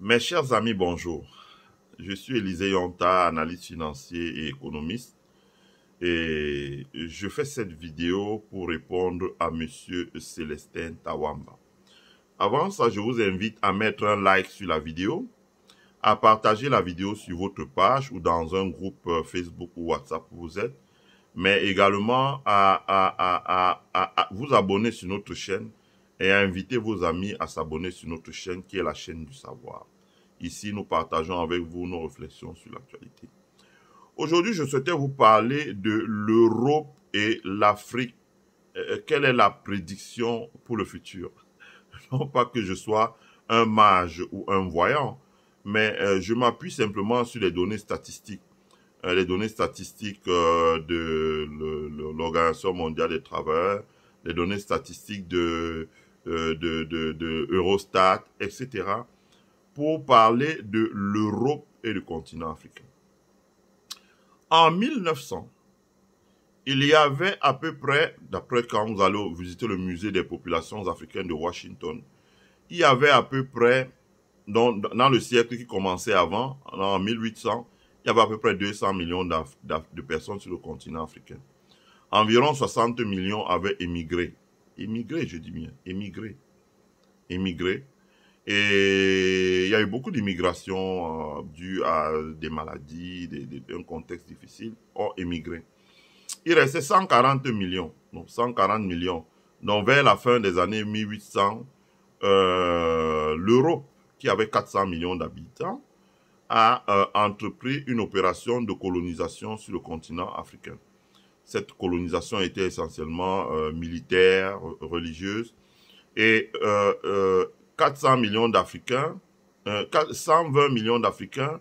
Mes chers amis, bonjour. Je suis Élisée Yonta, analyste financier et économiste. Et je fais cette vidéo pour répondre à Monsieur Célestin Tawamba. Avant ça, je vous invite à mettre un like sur la vidéo, à partager la vidéo sur votre page ou dans un groupe euh, Facebook ou WhatsApp où vous êtes, mais également à vous abonner sur notre chaîne et à inviter vos amis à s'abonner sur notre chaîne qui est la chaîne du savoir. Ici, nous partageons avec vous nos réflexions sur l'actualité. Aujourd'hui, je souhaitais vous parler de l'Europe et l'Afrique. Euh, euh, quelle est la prédiction pour le futur Non pas que je sois un mage ou un voyant, mais euh, je m'appuie simplement sur les données statistiques. les données statistiques de l'Organisation mondiale des travailleurs, les données statistiques de, de Eurostat, etc pour parler de l'Europe et du continent africain. En 1900, il y avait à peu près, d'après quand vous allez visiter le musée des populations africaines de Washington, il y avait à peu près, dans, dans le siècle qui commençait avant, en 1800, il y avait à peu près 200 millions de personnes sur le continent africain. Environ 60 millions avaient émigré. Émigré, je dis bien, émigré. Émigré et il y a eu beaucoup d'immigration euh, due à des maladies, un contexte difficile, ont émigré. Il restait 140 millions, donc 140 millions. vers la fin des années 1800, euh, l'Europe, qui avait 400 millions d'habitants, a euh, entrepris une opération de colonisation sur le continent africain. Cette colonisation était essentiellement militaire, religieuse, et 400 millions d'Africains, 120 euh, millions d'Africains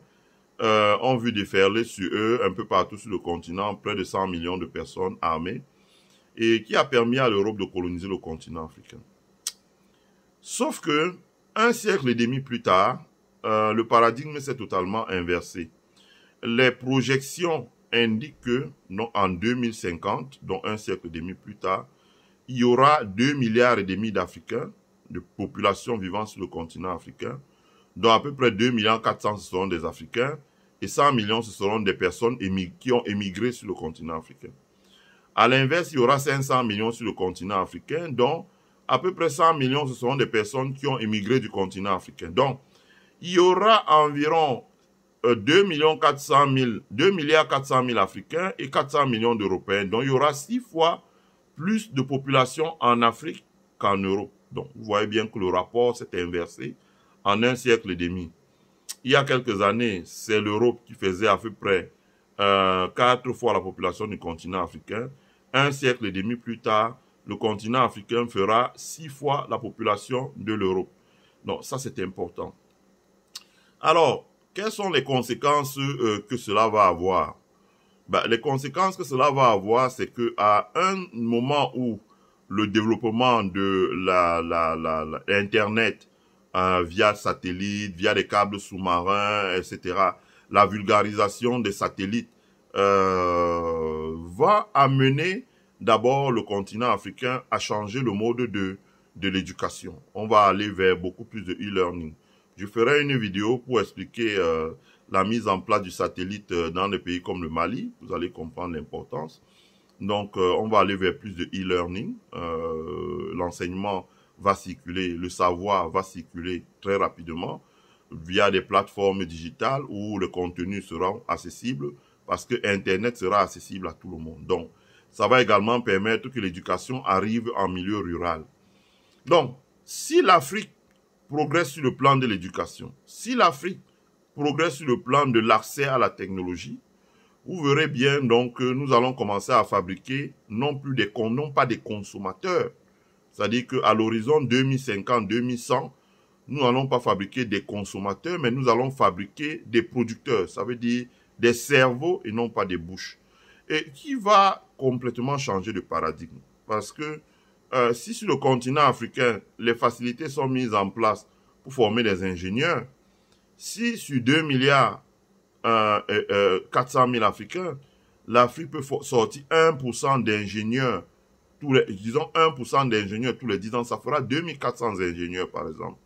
euh, ont vu déferler sur eux un peu partout sur le continent près de 100 millions de personnes armées et qui a permis à l'Europe de coloniser le continent africain. Sauf que, un siècle et demi plus tard, euh, le paradigme s'est totalement inversé. Les projections indiquent que, en 2050, donc un siècle et demi plus tard, il y aura 2 milliards et demi d'Africains de population vivant sur le continent africain, dont à peu près 2,4 millions ce seront des Africains et 100 millions ce seront des personnes qui ont émigré sur le continent africain. À l'inverse, il y aura 500 millions sur le continent africain, dont à peu près 100 millions ce seront des personnes qui ont émigré du continent africain. Donc, il y aura environ 2,4 euh, millions milliards 400 Africains et 400 millions d'Européens. Donc, il y aura six fois plus de population en Afrique qu'en Europe. Donc, vous voyez bien que le rapport s'est inversé en un siècle et demi. Il y a quelques années, c'est l'Europe qui faisait à peu près euh, quatre fois la population du continent africain. Un siècle et demi plus tard, le continent africain fera six fois la population de l'Europe. Donc, ça, c'est important. Alors, quelles sont les conséquences euh, que cela va avoir ben, Les conséquences que cela va avoir, c'est qu'à un moment où le développement de la, la, la, hein, via satellite, via des câbles sous-marins, etc., la vulgarisation des satellites euh, va amener d'abord le continent africain à changer le mode de, de l'éducation. On va aller vers beaucoup plus de e-learning. Je ferai une vidéo pour expliquer euh, la mise en place du satellite euh, dans des pays comme le Mali. Vous allez comprendre l'importance. Donc, euh, on va aller vers plus de e-learning. Euh, l'enseignement va circuler, le savoir va circuler très rapidement via des plateformes digitales où le contenu sera accessible parce que Internet sera accessible à tout le monde. Donc, ça va également permettre que l'éducation arrive en milieu rural. Donc, si l'Afrique progresse sur le plan de l'éducation, si l'Afrique progresse sur le plan de l'accès à la technologie, vous verrez bien donc que nous allons commencer à fabriquer non plus des non pas des consommateurs. C'est-à-dire qu'à l'horizon 2050-2100, nous n'allons pas fabriquer des consommateurs, mais nous allons fabriquer des producteurs. Ça veut dire des cerveaux et non pas des bouches. Et qui va complètement changer de paradigme. Parce que euh, si sur le continent africain, les facilités sont mises en place pour former des ingénieurs, si sur 2 milliards, 400 euh, 000 euh, Africains, l'Afrique peut sortir 1% d'ingénieurs, tous les, disons 1% d'ingénieurs tous les 10 ans, ça fera 2400 ingénieurs par exemple.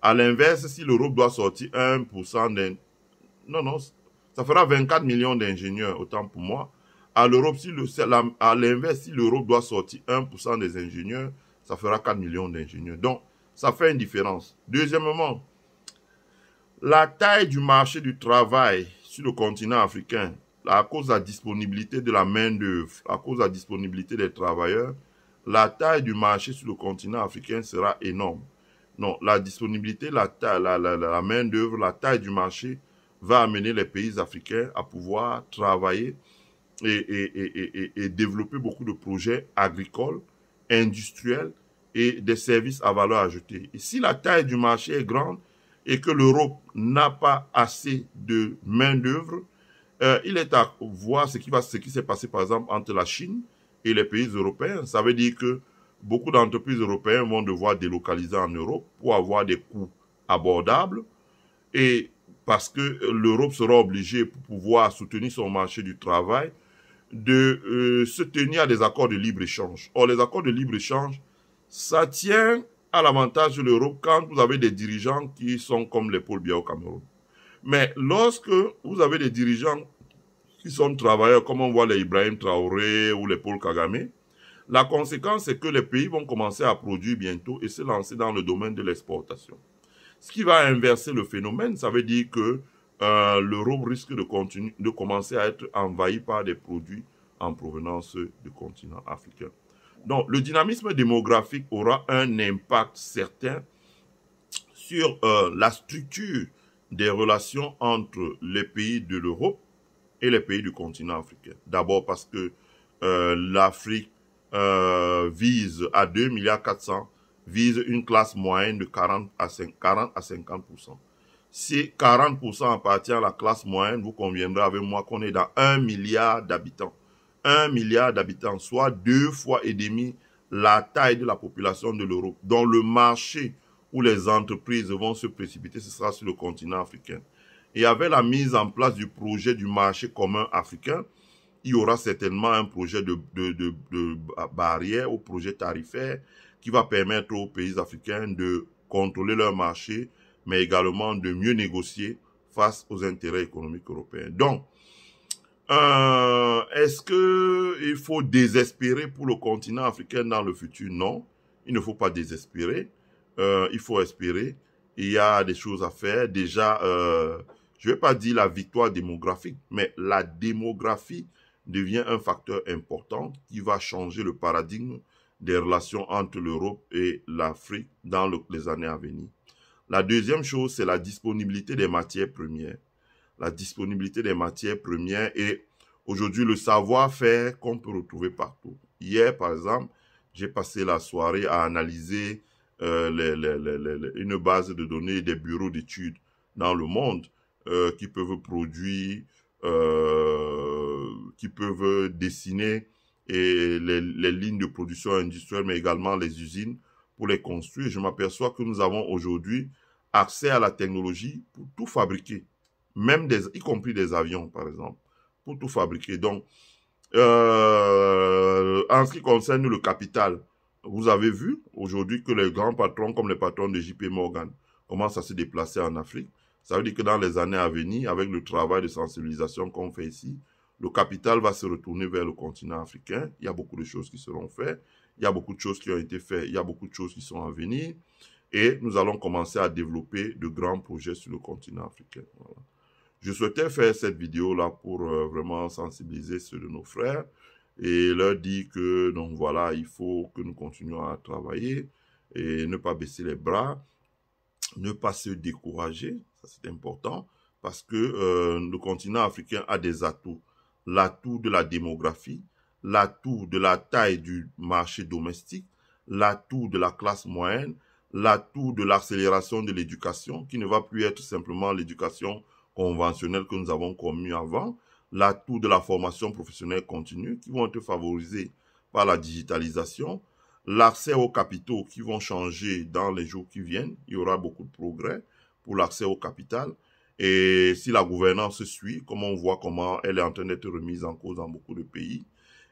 À l'inverse, si l'Europe doit sortir 1% d'ingénieurs, non, non, ça fera 24 millions d'ingénieurs, autant pour moi. À l'Europe, si le, l'inverse, si l'Europe doit sortir 1% des ingénieurs, ça fera 4 millions d'ingénieurs. Donc, ça fait une différence. Deuxièmement, la taille du marché du travail sur le continent africain, à cause de la disponibilité de la main-d'œuvre, à cause de la disponibilité des travailleurs, la taille du marché sur le continent africain sera énorme. Non, la disponibilité, la, taille, la, main-d'œuvre, la taille du marché va amener les pays africains à pouvoir travailler et, et développer beaucoup de projets agricoles, industriels et des services à valeur ajoutée. si la taille du marché est grande, et que l'Europe n'a pas assez de main-d'œuvre, euh, il est à voir ce qui, va, ce qui s'est passé, par exemple, entre la Chine et les pays européens. Ça veut dire que beaucoup d'entreprises européennes vont devoir délocaliser en Europe pour avoir des coûts abordables et parce que l'Europe sera obligée pour pouvoir soutenir son marché du travail de euh, se tenir à des accords de libre-échange. Or, les accords de libre-échange, ça tient à l'avantage de l'Europe quand vous avez des dirigeants qui sont comme les pôles Biya au Cameroun. Mais lorsque vous avez des dirigeants qui sont travailleurs, comme on voit les Ibrahim Traoré ou les pôles Kagame, la conséquence, c'est que les pays vont commencer à produire bientôt et se lancer dans le domaine de l'exportation. Ce qui va inverser le phénomène, ça veut dire que euh, l'Europe risque de, continuer, de commencer à être envahie par des produits en provenance du continent africain. Donc, le dynamisme démographique aura un impact certain sur euh, la structure des relations entre les pays de l'Europe et les pays du continent africain. D'abord parce que euh, l'Afrique euh, vise à 2 milliards 400, vise une classe moyenne de 40 à 5 40 à 50%. Si 40% appartient à la classe moyenne, vous conviendrez avec moi qu'on est dans 1 milliard d'habitants. 1 milliard d'habitants, soit deux fois et demi la taille de la population de l'Europe, Dans le marché où les entreprises vont se précipiter, ce sera sur le continent africain. Et avec la mise en place du projet du marché commun africain, il y aura certainement un projet de, de barrière ou projet tarifaire qui va permettre aux pays africains de contrôler leur marché, mais également de mieux négocier face aux intérêts économiques européens. Donc, euh, est-ce qu'il faut désespérer pour le continent africain dans le futur Non, il ne faut pas désespérer. Euh, il faut espérer. Il y a des choses à faire. Déjà, euh, je ne vais pas dire la victoire démographique, mais la démographie devient un facteur important qui va changer le paradigme des relations entre l'Europe et l'Afrique dans les années à venir. La deuxième chose, c'est la disponibilité des matières premières la disponibilité des matières premières et aujourd'hui le savoir-faire qu'on peut retrouver partout. Hier, par exemple, j'ai passé la soirée à analyser euh, une base de données des bureaux d'études dans le monde euh, qui peuvent produire, euh, qui peuvent dessiner et les, lignes de production industrielle, mais également les usines pour les construire. Je m'aperçois que nous avons aujourd'hui accès à la technologie pour tout fabriquer même des, y compris des avions, par exemple, pour tout fabriquer. Donc, euh, en ce qui concerne le capital, vous avez vu aujourd'hui que les grands patrons, comme les patrons de JP Morgan, commencent à se déplacer en Afrique. Ça veut dire que dans les années à venir, avec le travail de sensibilisation qu'on fait ici, le capital va se retourner vers le continent africain. Il y a beaucoup de choses qui seront faites. Il y a beaucoup de choses qui ont été faites. Il y a beaucoup de choses qui sont à venir. Et nous allons commencer à développer de grands projets sur le continent africain. Voilà. Je souhaitais faire cette vidéo-là pour euh, vraiment sensibiliser ceux de nos frères et leur dire que, donc voilà, il faut que nous continuions à travailler et ne pas baisser les bras, ne pas se décourager, ça c'est important, parce que euh, le continent africain a des atouts. L'atout de la démographie, l'atout de la taille du marché domestique, l'atout de la classe moyenne, l'atout de l'accélération de l'éducation, qui ne va plus être simplement l'éducation conventionnels que nous avons commis avant, l'atout de la formation professionnelle continue qui vont être favorisés par la digitalisation, l'accès aux capitaux qui vont changer dans les jours qui viennent. Il y aura beaucoup de progrès pour l'accès au capital. Et si la gouvernance suit, comme on voit comment elle est en train d'être remise en cause dans beaucoup de pays,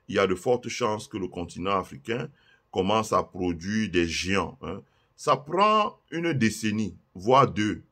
il y a de fortes chances que le continent africain commence à produire des géants. Hein. Ça prend une décennie, voire deux,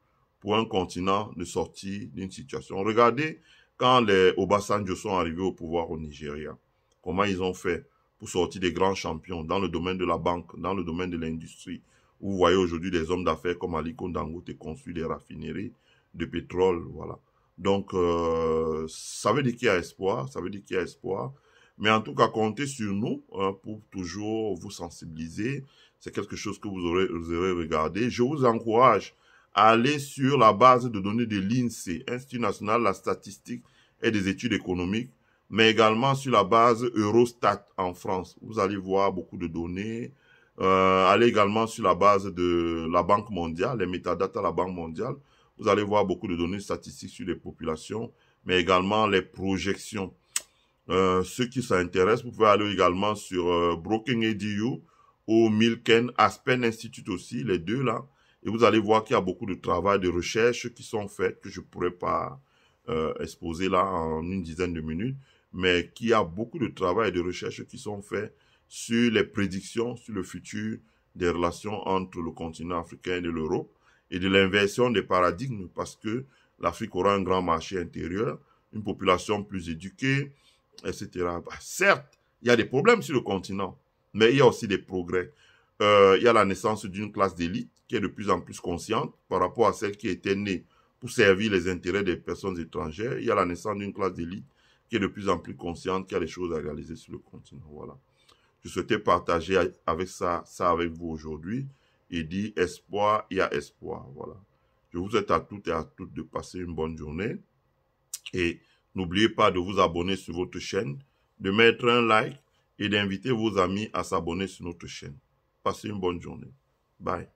pour un continent de sortie d'une situation. Regardez quand les Obasanjo sont arrivés au pouvoir au Nigeria, comment ils ont fait pour sortir des grands champions dans le domaine de la banque, dans le domaine de l'industrie. Vous voyez aujourd'hui des hommes d'affaires comme Ali Kondangote construit des raffineries de pétrole, voilà. Donc, euh, ça veut dire qu'il y a espoir, ça veut dire qu'il y a espoir. Mais en tout cas, comptez sur nous hein, pour toujours vous sensibiliser. C'est quelque chose que vous aurez, vous aurez regardé. Je vous encourage aller sur la base de données de l'INSEE, Institut national de la statistique et des études économiques, mais également sur la base Eurostat en France. Vous allez voir beaucoup de données. Euh, allez également sur la base de la Banque mondiale, les métadatas de la Banque mondiale. Vous allez voir beaucoup de données statistiques sur les populations, mais également les projections. Euh, ceux qui s'intéressent, vous pouvez aller également sur euh, Broken EDU ou Milken, Aspen Institute aussi, les deux là. Et vous allez voir qu'il y a beaucoup de travail, de recherches qui sont faites, que je ne pourrais pas euh, exposer là en une dizaine de minutes, mais qu'il y a beaucoup de travail et de recherches qui sont faits sur les prédictions, sur le futur des relations entre le continent africain et l'Europe et de l'inversion des paradigmes parce que l'Afrique aura un grand marché intérieur, une population plus éduquée, etc. Bah, certes, il y a des problèmes sur le continent, mais il y a aussi des progrès. Euh, il y a la naissance d'une classe d'élite qui est de plus en plus consciente par rapport à celle qui était née pour servir les intérêts des personnes étrangères. Il y a la naissance d'une classe d'élite qui est de plus en plus consciente qu'il y a des choses à réaliser sur le continent. Voilà. Je souhaitais partager avec ça, ça avec vous aujourd'hui et dire espoir, il y a espoir. Voilà. Je vous souhaite à toutes et à toutes de passer une bonne journée et n'oubliez pas de vous abonner sur votre chaîne, de mettre un like et d'inviter vos amis à s'abonner sur notre chaîne. Passez une bonne journée. Bye.